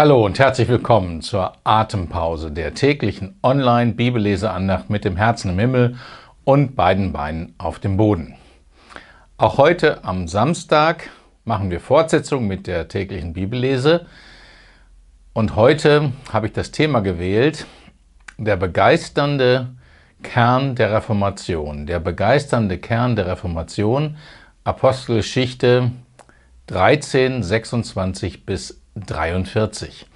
Hallo und herzlich willkommen zur Atempause der täglichen Online-Bibelleseandacht mit dem Herzen im Himmel und beiden Beinen auf dem Boden. Auch heute am Samstag machen wir Fortsetzung mit der täglichen Bibellese und heute habe ich das Thema gewählt, der begeisternde Kern der Reformation. Der begeisternde Kern der Reformation, Apostelgeschichte 13, 26 bis 43.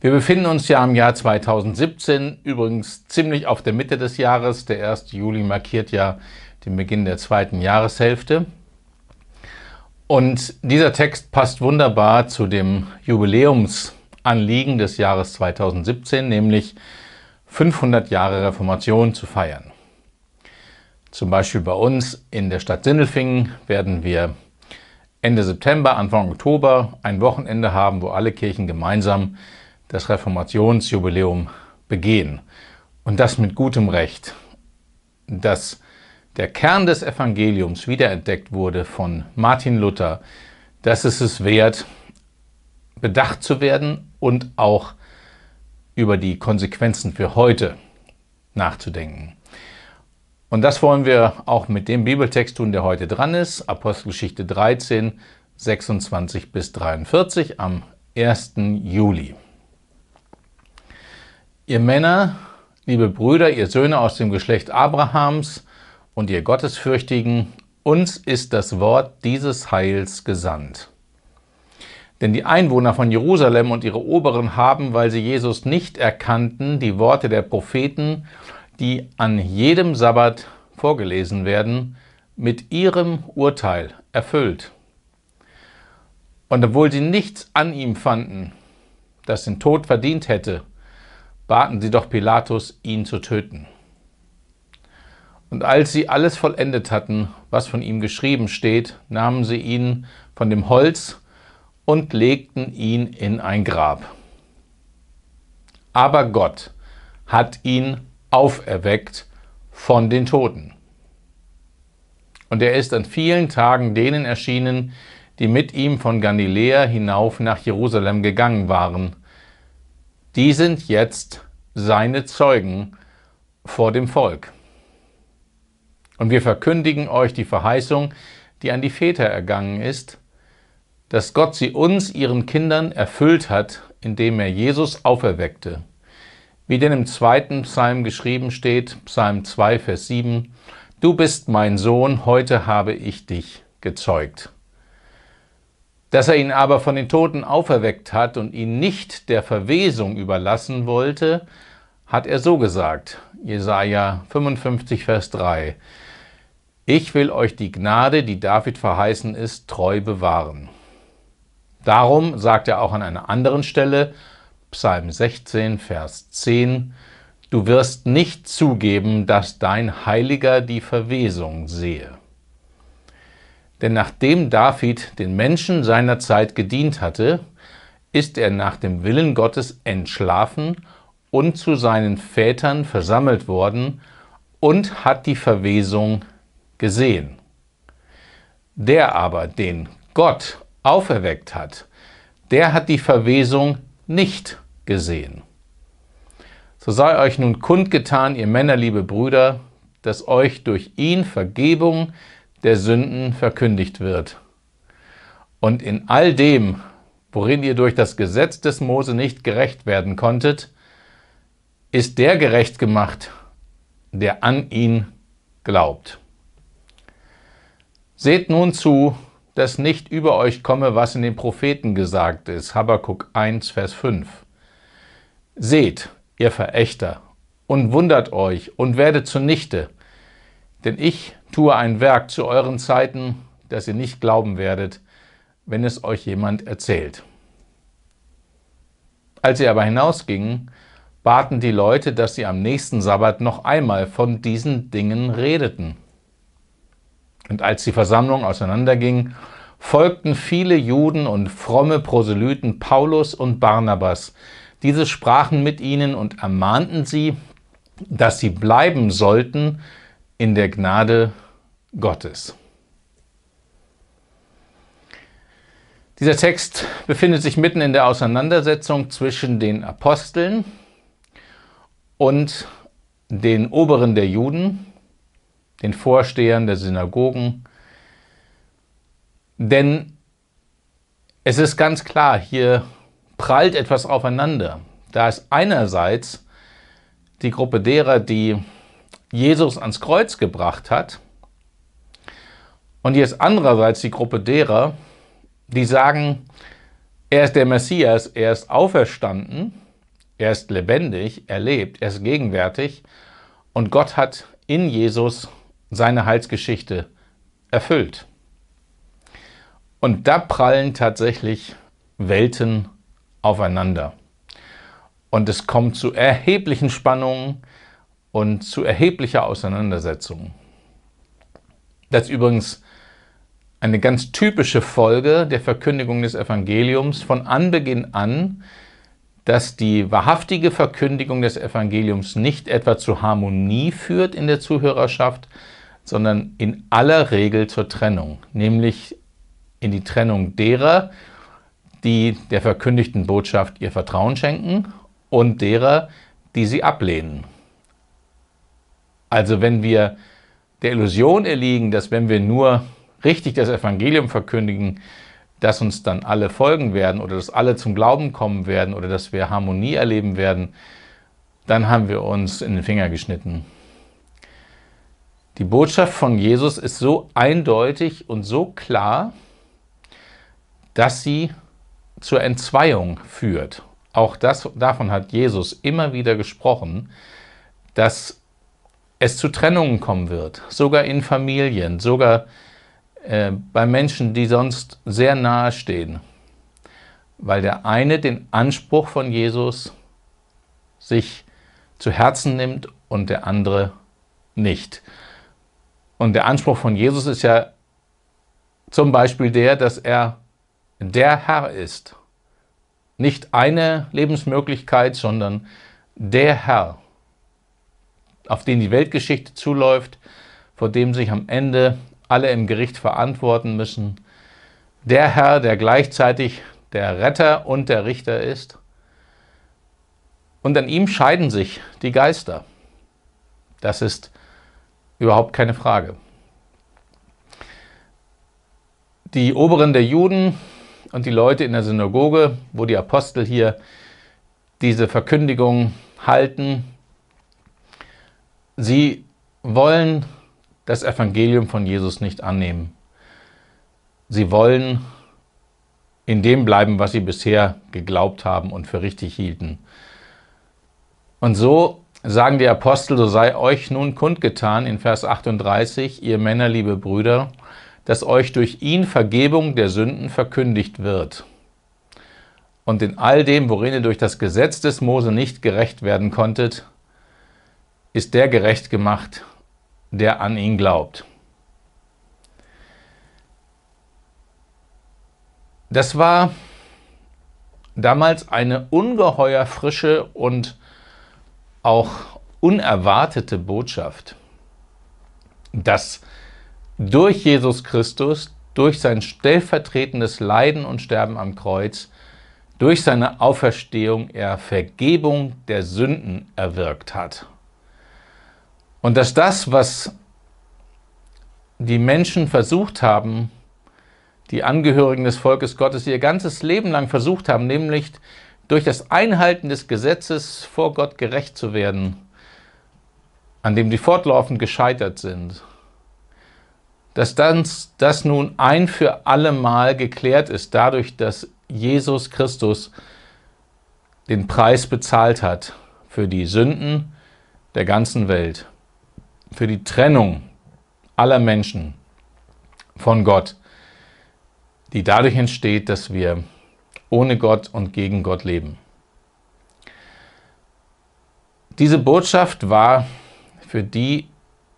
Wir befinden uns ja im Jahr 2017, übrigens ziemlich auf der Mitte des Jahres. Der 1. Juli markiert ja den Beginn der zweiten Jahreshälfte. Und dieser Text passt wunderbar zu dem Jubiläumsanliegen des Jahres 2017, nämlich 500 Jahre Reformation zu feiern. Zum Beispiel bei uns in der Stadt Sindelfingen werden wir Ende September, Anfang Oktober ein Wochenende haben, wo alle Kirchen gemeinsam das Reformationsjubiläum begehen. Und das mit gutem Recht, dass der Kern des Evangeliums wiederentdeckt wurde von Martin Luther, das ist es wert, bedacht zu werden und auch über die Konsequenzen für heute nachzudenken. Und das wollen wir auch mit dem Bibeltext tun, der heute dran ist, Apostelgeschichte 13, 26 bis 43 am 1. Juli. Ihr Männer, liebe Brüder, ihr Söhne aus dem Geschlecht Abrahams und ihr Gottesfürchtigen, uns ist das Wort dieses Heils gesandt. Denn die Einwohner von Jerusalem und ihre Oberen haben, weil sie Jesus nicht erkannten, die Worte der Propheten, die an jedem Sabbat vorgelesen werden, mit ihrem Urteil erfüllt. Und obwohl sie nichts an ihm fanden, das den Tod verdient hätte, baten sie doch Pilatus, ihn zu töten. Und als sie alles vollendet hatten, was von ihm geschrieben steht, nahmen sie ihn von dem Holz und legten ihn in ein Grab. Aber Gott hat ihn auferweckt von den Toten. Und er ist an vielen Tagen denen erschienen, die mit ihm von Galiläa hinauf nach Jerusalem gegangen waren. Die sind jetzt seine Zeugen vor dem Volk. Und wir verkündigen euch die Verheißung, die an die Väter ergangen ist, dass Gott sie uns, ihren Kindern, erfüllt hat, indem er Jesus auferweckte wie denn im zweiten Psalm geschrieben steht, Psalm 2, Vers 7, Du bist mein Sohn, heute habe ich dich gezeugt. Dass er ihn aber von den Toten auferweckt hat und ihn nicht der Verwesung überlassen wollte, hat er so gesagt, Jesaja 55, Vers 3. Ich will euch die Gnade, die David verheißen ist, treu bewahren. Darum sagt er auch an einer anderen Stelle, Psalm 16, Vers 10, Du wirst nicht zugeben, dass dein Heiliger die Verwesung sehe. Denn nachdem David den Menschen seiner Zeit gedient hatte, ist er nach dem Willen Gottes entschlafen und zu seinen Vätern versammelt worden und hat die Verwesung gesehen. Der aber, den Gott auferweckt hat, der hat die Verwesung nicht gesehen. So sei euch nun kundgetan, ihr Männer, liebe Brüder, dass euch durch ihn Vergebung der Sünden verkündigt wird. Und in all dem, worin ihr durch das Gesetz des Mose nicht gerecht werden konntet, ist der gerecht gemacht, der an ihn glaubt. Seht nun zu, dass nicht über euch komme, was in den Propheten gesagt ist. Habakuk 1, Vers 5. Seht, ihr Verächter, und wundert euch und werdet zunichte, denn ich tue ein Werk zu euren Zeiten, das ihr nicht glauben werdet, wenn es euch jemand erzählt. Als sie aber hinausgingen, baten die Leute, dass sie am nächsten Sabbat noch einmal von diesen Dingen redeten. Und als die Versammlung auseinanderging, folgten viele Juden und fromme Proselyten Paulus und Barnabas. Diese sprachen mit ihnen und ermahnten sie, dass sie bleiben sollten in der Gnade Gottes. Dieser Text befindet sich mitten in der Auseinandersetzung zwischen den Aposteln und den Oberen der Juden, den Vorstehern der Synagogen. Denn es ist ganz klar, hier prallt etwas aufeinander. Da ist einerseits die Gruppe derer, die Jesus ans Kreuz gebracht hat, und hier ist andererseits die Gruppe derer, die sagen, er ist der Messias, er ist auferstanden, er ist lebendig, er lebt, er ist gegenwärtig und Gott hat in Jesus seine Heilsgeschichte erfüllt. Und da prallen tatsächlich Welten aufeinander. Und es kommt zu erheblichen Spannungen und zu erheblicher Auseinandersetzung. Das ist übrigens eine ganz typische Folge der Verkündigung des Evangeliums von Anbeginn an, dass die wahrhaftige Verkündigung des Evangeliums nicht etwa zu Harmonie führt in der Zuhörerschaft, sondern in aller Regel zur Trennung, nämlich in die Trennung derer, die der verkündigten Botschaft ihr Vertrauen schenken und derer, die sie ablehnen. Also wenn wir der Illusion erliegen, dass wenn wir nur richtig das Evangelium verkündigen, dass uns dann alle folgen werden oder dass alle zum Glauben kommen werden oder dass wir Harmonie erleben werden, dann haben wir uns in den Finger geschnitten. Die Botschaft von Jesus ist so eindeutig und so klar, dass sie zur Entzweiung führt. Auch das, davon hat Jesus immer wieder gesprochen, dass es zu Trennungen kommen wird, sogar in Familien, sogar äh, bei Menschen, die sonst sehr nahe stehen, weil der eine den Anspruch von Jesus sich zu Herzen nimmt und der andere nicht. Und der Anspruch von Jesus ist ja zum Beispiel der, dass er der Herr ist. Nicht eine Lebensmöglichkeit, sondern der Herr, auf den die Weltgeschichte zuläuft, vor dem sich am Ende alle im Gericht verantworten müssen. Der Herr, der gleichzeitig der Retter und der Richter ist. Und an ihm scheiden sich die Geister. Das ist Überhaupt keine Frage. Die Oberen der Juden und die Leute in der Synagoge, wo die Apostel hier diese Verkündigung halten, sie wollen das Evangelium von Jesus nicht annehmen. Sie wollen in dem bleiben, was sie bisher geglaubt haben und für richtig hielten. Und so sagen die Apostel, so sei euch nun kundgetan in Vers 38, ihr Männer, liebe Brüder, dass euch durch ihn Vergebung der Sünden verkündigt wird. Und in all dem, worin ihr durch das Gesetz des Mose nicht gerecht werden konntet, ist der gerecht gemacht, der an ihn glaubt. Das war damals eine ungeheuer frische und auch unerwartete Botschaft, dass durch Jesus Christus, durch sein stellvertretendes Leiden und Sterben am Kreuz, durch seine Auferstehung er Vergebung der Sünden erwirkt hat. Und dass das, was die Menschen versucht haben, die Angehörigen des Volkes Gottes ihr ganzes Leben lang versucht haben, nämlich durch das Einhalten des Gesetzes vor Gott gerecht zu werden, an dem sie fortlaufend gescheitert sind, dass das, das nun ein für alle Mal geklärt ist, dadurch, dass Jesus Christus den Preis bezahlt hat für die Sünden der ganzen Welt, für die Trennung aller Menschen von Gott, die dadurch entsteht, dass wir ohne Gott und gegen Gott leben. Diese Botschaft war für die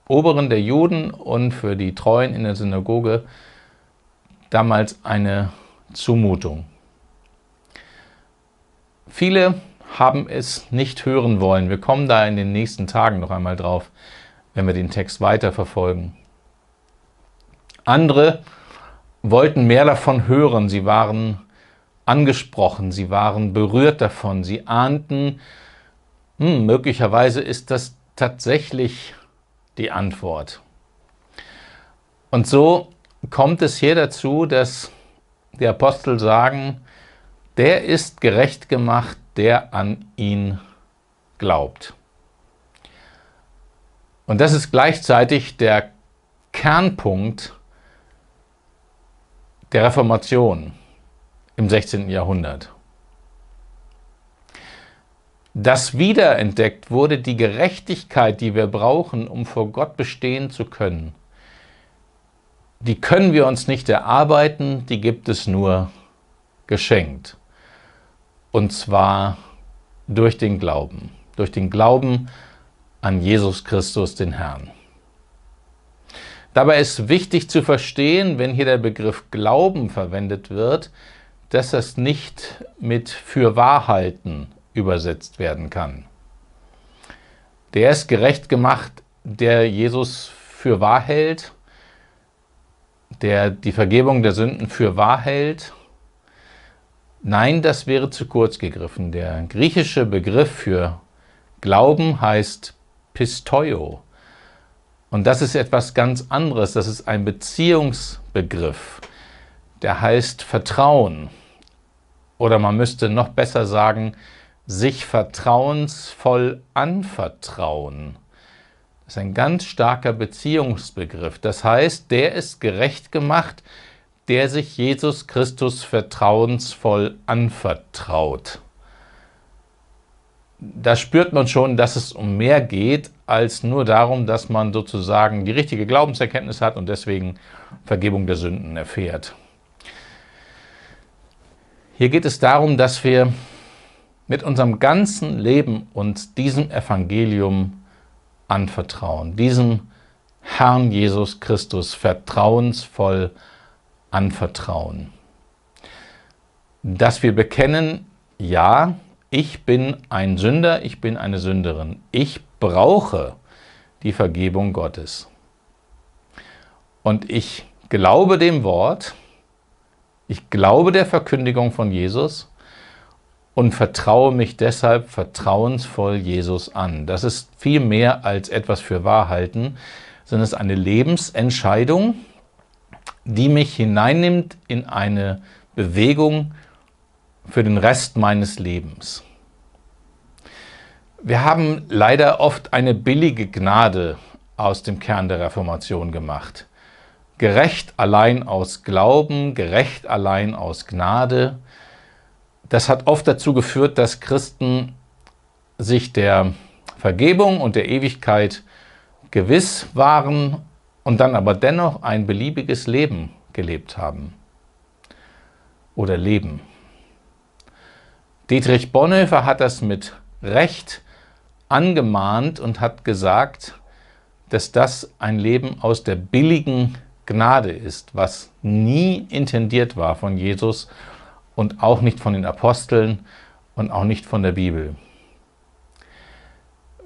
Oberen der Juden und für die Treuen in der Synagoge damals eine Zumutung. Viele haben es nicht hören wollen. Wir kommen da in den nächsten Tagen noch einmal drauf, wenn wir den Text weiterverfolgen. Andere wollten mehr davon hören. Sie waren angesprochen, sie waren berührt davon, sie ahnten, hm, möglicherweise ist das tatsächlich die Antwort. Und so kommt es hier dazu, dass die Apostel sagen, der ist gerecht gemacht, der an ihn glaubt. Und das ist gleichzeitig der Kernpunkt der Reformation im 16. Jahrhundert. Dass wiederentdeckt wurde die Gerechtigkeit, die wir brauchen, um vor Gott bestehen zu können. Die können wir uns nicht erarbeiten, die gibt es nur geschenkt. Und zwar durch den Glauben, durch den Glauben an Jesus Christus, den Herrn. Dabei ist wichtig zu verstehen, wenn hier der Begriff Glauben verwendet wird, dass das nicht mit Fürwahrhalten übersetzt werden kann. Der ist gerecht gemacht, der Jesus für wahr hält, der die Vergebung der Sünden für wahr hält. Nein, das wäre zu kurz gegriffen. Der griechische Begriff für Glauben heißt Pistoio. Und das ist etwas ganz anderes. Das ist ein Beziehungsbegriff. Der heißt Vertrauen oder man müsste noch besser sagen, sich vertrauensvoll anvertrauen. Das ist ein ganz starker Beziehungsbegriff. Das heißt, der ist gerecht gemacht, der sich Jesus Christus vertrauensvoll anvertraut. Da spürt man schon, dass es um mehr geht, als nur darum, dass man sozusagen die richtige Glaubenserkenntnis hat und deswegen Vergebung der Sünden erfährt. Hier geht es darum, dass wir mit unserem ganzen Leben uns diesem Evangelium anvertrauen, diesem Herrn Jesus Christus vertrauensvoll anvertrauen. Dass wir bekennen, ja, ich bin ein Sünder, ich bin eine Sünderin, ich brauche die Vergebung Gottes. Und ich glaube dem Wort, ich glaube der Verkündigung von Jesus und vertraue mich deshalb vertrauensvoll Jesus an. Das ist viel mehr als etwas für wahr sondern es ist eine Lebensentscheidung, die mich hineinnimmt in eine Bewegung für den Rest meines Lebens. Wir haben leider oft eine billige Gnade aus dem Kern der Reformation gemacht gerecht allein aus Glauben, gerecht allein aus Gnade. Das hat oft dazu geführt, dass Christen sich der Vergebung und der Ewigkeit gewiss waren und dann aber dennoch ein beliebiges Leben gelebt haben oder leben. Dietrich Bonhoeffer hat das mit Recht angemahnt und hat gesagt, dass das ein Leben aus der billigen Gnade ist, was nie intendiert war von Jesus und auch nicht von den Aposteln und auch nicht von der Bibel.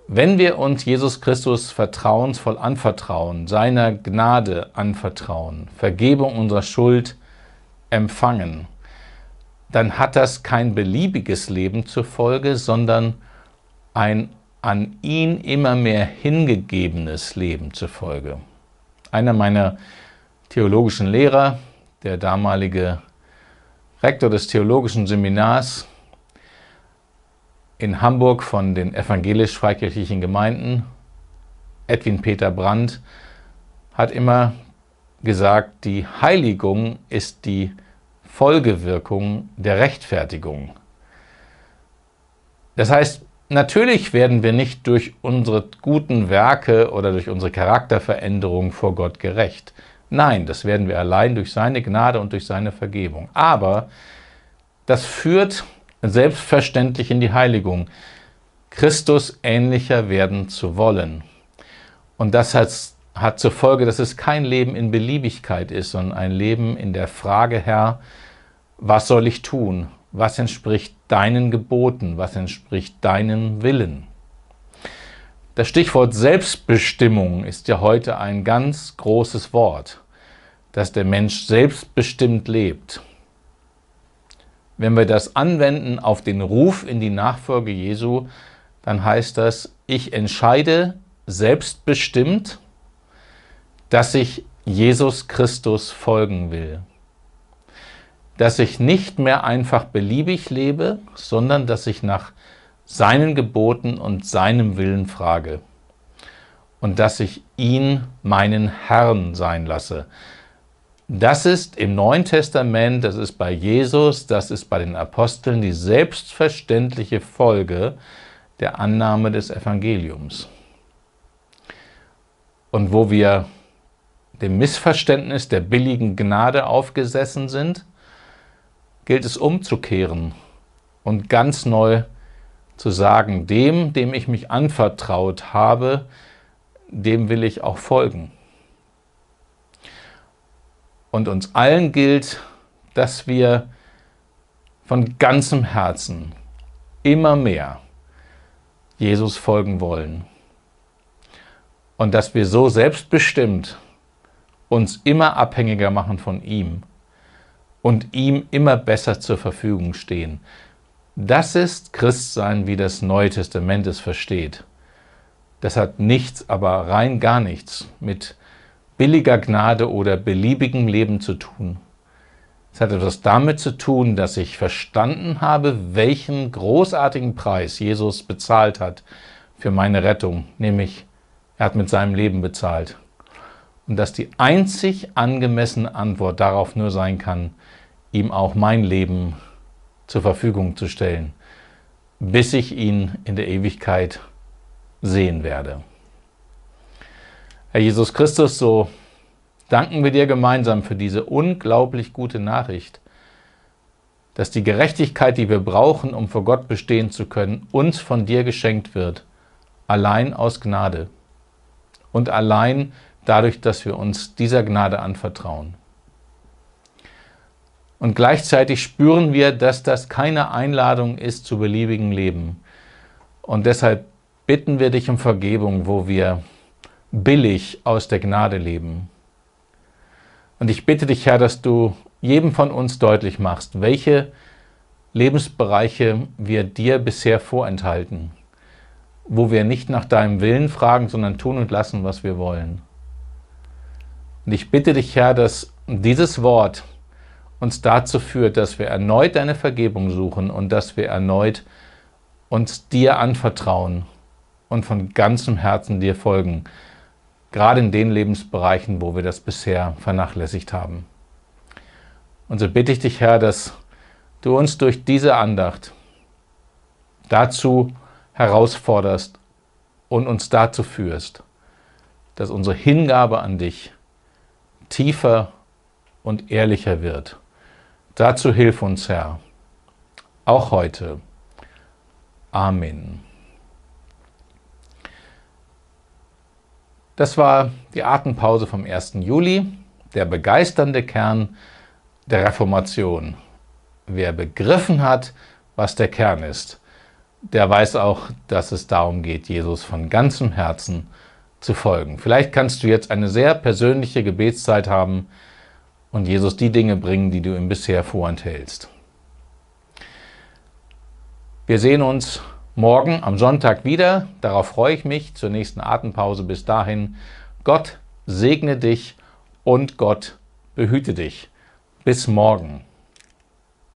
Wenn wir uns Jesus Christus vertrauensvoll anvertrauen, seiner Gnade anvertrauen, Vergebung unserer Schuld empfangen, dann hat das kein beliebiges Leben zur Folge, sondern ein an ihn immer mehr hingegebenes Leben zur Folge. Einer meiner theologischen Lehrer, der damalige Rektor des Theologischen Seminars in Hamburg von den evangelisch-freikirchlichen Gemeinden, Edwin Peter Brandt, hat immer gesagt, die Heiligung ist die Folgewirkung der Rechtfertigung. Das heißt, natürlich werden wir nicht durch unsere guten Werke oder durch unsere Charakterveränderung vor Gott gerecht. Nein, das werden wir allein durch seine Gnade und durch seine Vergebung. Aber das führt selbstverständlich in die Heiligung, Christus ähnlicher werden zu wollen. Und das hat, hat zur Folge, dass es kein Leben in Beliebigkeit ist, sondern ein Leben in der Frage, Herr, was soll ich tun? Was entspricht deinen Geboten? Was entspricht deinem Willen? Das Stichwort Selbstbestimmung ist ja heute ein ganz großes Wort, dass der Mensch selbstbestimmt lebt. Wenn wir das anwenden auf den Ruf in die Nachfolge Jesu, dann heißt das, ich entscheide selbstbestimmt, dass ich Jesus Christus folgen will. Dass ich nicht mehr einfach beliebig lebe, sondern dass ich nach seinen Geboten und seinem Willen frage und dass ich ihn meinen Herrn sein lasse. Das ist im Neuen Testament, das ist bei Jesus, das ist bei den Aposteln die selbstverständliche Folge der Annahme des Evangeliums. Und wo wir dem Missverständnis der billigen Gnade aufgesessen sind, gilt es umzukehren und ganz neu zu zu sagen, dem, dem ich mich anvertraut habe, dem will ich auch folgen. Und uns allen gilt, dass wir von ganzem Herzen immer mehr Jesus folgen wollen. Und dass wir so selbstbestimmt uns immer abhängiger machen von ihm und ihm immer besser zur Verfügung stehen. Das ist Christsein, wie das Neue Testament es versteht. Das hat nichts, aber rein gar nichts mit billiger Gnade oder beliebigem Leben zu tun. Es hat etwas damit zu tun, dass ich verstanden habe, welchen großartigen Preis Jesus bezahlt hat für meine Rettung, nämlich er hat mit seinem Leben bezahlt. Und dass die einzig angemessene Antwort darauf nur sein kann, ihm auch mein Leben zur Verfügung zu stellen, bis ich ihn in der Ewigkeit sehen werde. Herr Jesus Christus, so danken wir dir gemeinsam für diese unglaublich gute Nachricht, dass die Gerechtigkeit, die wir brauchen, um vor Gott bestehen zu können, uns von dir geschenkt wird, allein aus Gnade und allein dadurch, dass wir uns dieser Gnade anvertrauen. Und gleichzeitig spüren wir, dass das keine Einladung ist zu beliebigem Leben. Und deshalb bitten wir dich um Vergebung, wo wir billig aus der Gnade leben. Und ich bitte dich, Herr, dass du jedem von uns deutlich machst, welche Lebensbereiche wir dir bisher vorenthalten, wo wir nicht nach deinem Willen fragen, sondern tun und lassen, was wir wollen. Und ich bitte dich, Herr, dass dieses Wort, uns dazu führt, dass wir erneut deine Vergebung suchen und dass wir erneut uns dir anvertrauen und von ganzem Herzen dir folgen, gerade in den Lebensbereichen, wo wir das bisher vernachlässigt haben. Und so bitte ich dich, Herr, dass du uns durch diese Andacht dazu herausforderst und uns dazu führst, dass unsere Hingabe an dich tiefer und ehrlicher wird Dazu hilf uns, Herr, auch heute. Amen. Das war die Atempause vom 1. Juli, der begeisternde Kern der Reformation. Wer begriffen hat, was der Kern ist, der weiß auch, dass es darum geht, Jesus von ganzem Herzen zu folgen. Vielleicht kannst du jetzt eine sehr persönliche Gebetszeit haben, und Jesus die Dinge bringen, die du ihm bisher vorenthältst. Wir sehen uns morgen am Sonntag wieder. Darauf freue ich mich zur nächsten Atempause. Bis dahin, Gott segne dich und Gott behüte dich. Bis morgen.